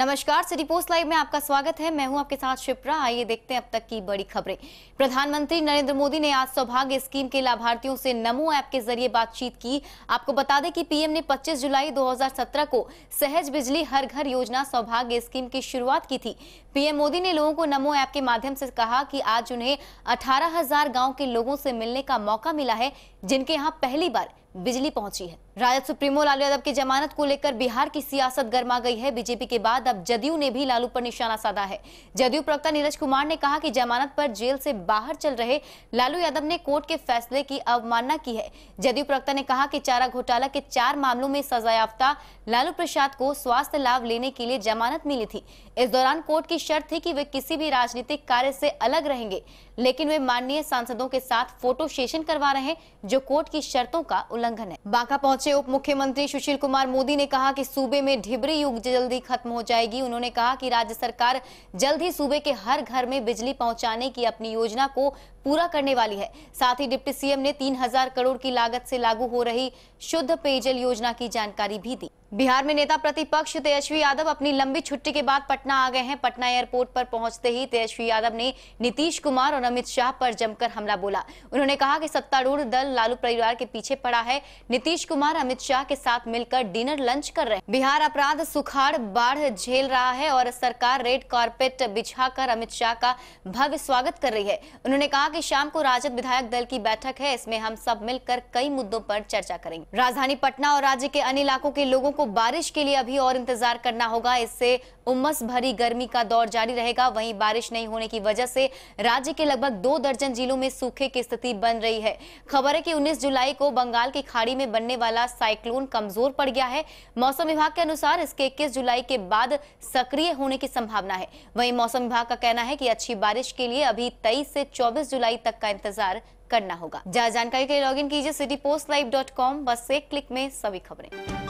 नमस्कार city post live में आपका स्वागत है मैं हूं आपके साथ शिप्रा आइए देखते हैं अब तक की बड़ी खबरें प्रधानमंत्री नरेंद्र मोदी ने आज सौभाग्य स्कीम के लाभार्थियों से नमो ऐप के जरिए बातचीत की आपको बता दें कि पीएम ने 25 जुलाई 2017 को सहज बिजली हर घर योजना सौभाग्य स्कीम की शुरुआत की थी पीएम मोदी ने लोगों को नमो ऐप के माध्यम से कहा कि आज उन्हें अठारह हजार गाँव के लोगों से मिलने का मौका मिला है जिनके यहाँ पहली बार बिजली पहुंची है राजद सुप्रीमो लालू यादव की जमानत को लेकर बिहार की सियासत गर्मा गई है बीजेपी के बाद अब जदयू ने भी लालू पर निशाना साधा है जदयू प्रवक्ता नीरज कुमार ने कहा कि जमानत पर जेल से बाहर चल रहे लालू यादव ने कोर्ट के फैसले की अवमानना की है जदयू प्रवक्ता ने कहा कि चारा घोटाला के चार मामलों में सजायाफ्ता लालू प्रसाद को स्वास्थ्य लाभ लेने के लिए जमानत मिली थी इस दौरान कोर्ट की शर्त थी की वे किसी भी राजनीतिक कार्य से अलग रहेंगे लेकिन वे माननीय सांसदों के साथ फोटो सेशन करवा रहे हैं जो कोर्ट की शर्तों का उल्लंघन है बांका पहुंचे उप मुख्यमंत्री सुशील कुमार मोदी ने कहा कि सूबे में ढिबरी युग जल्दी खत्म हो जाएगी उन्होंने कहा कि राज्य सरकार जल्द ही सूबे के हर घर में बिजली पहुंचाने की अपनी योजना को पूरा करने वाली है साथ ही डिप्टी सीएम ने 3000 करोड़ की लागत से लागू हो रही शुद्ध पेयजल योजना की जानकारी भी दी बिहार में नेता प्रतिपक्ष तेजस्वी यादव अपनी लंबी छुट्टी के बाद पटना आ गए हैं पटना एयरपोर्ट पर पहुंचते ही तेजस्वी यादव ने नीतीश कुमार और अमित शाह पर जमकर हमला बोला उन्होंने कहा कि सत्तारूढ़ दल लालू परिवार के पीछे पड़ा है नीतीश कुमार अमित शाह के साथ मिलकर डिनर लंच कर रहे बिहार अपराध सुखाड़ बाढ़ झेल रहा है और सरकार रेड कार्पेट बिछा अमित शाह का भव्य स्वागत कर रही है उन्होंने कहा कि शाम को राजद विधायक दल की बैठक है इसमें हम सब मिलकर कई मुद्दों पर चर्चा करेंगे राजधानी पटना और राज्य के अन्य इलाकों के लोगों को बारिश के लिए अभी और इंतजार करना होगा इससे उमस भरी गर्मी का दौर जारी रहेगा वहीं बारिश नहीं होने की वजह से राज्य के लगभग दो दर्जन जिलों में सूखे की स्थिति बन रही है खबर है की उन्नीस जुलाई को बंगाल की खाड़ी में बनने वाला साइक्लोन कमजोर पड़ गया है मौसम विभाग के अनुसार इसके इक्कीस जुलाई के बाद सक्रिय होने की संभावना है वही मौसम विभाग का कहना है की अच्छी बारिश के लिए अभी तेईस से चौबीस जुलाई तक का इंतजार करना होगा ज्यादा जानकारी के लिए लॉग इन कीजिए city post live dot com बस एक क्लिक में सभी खबरें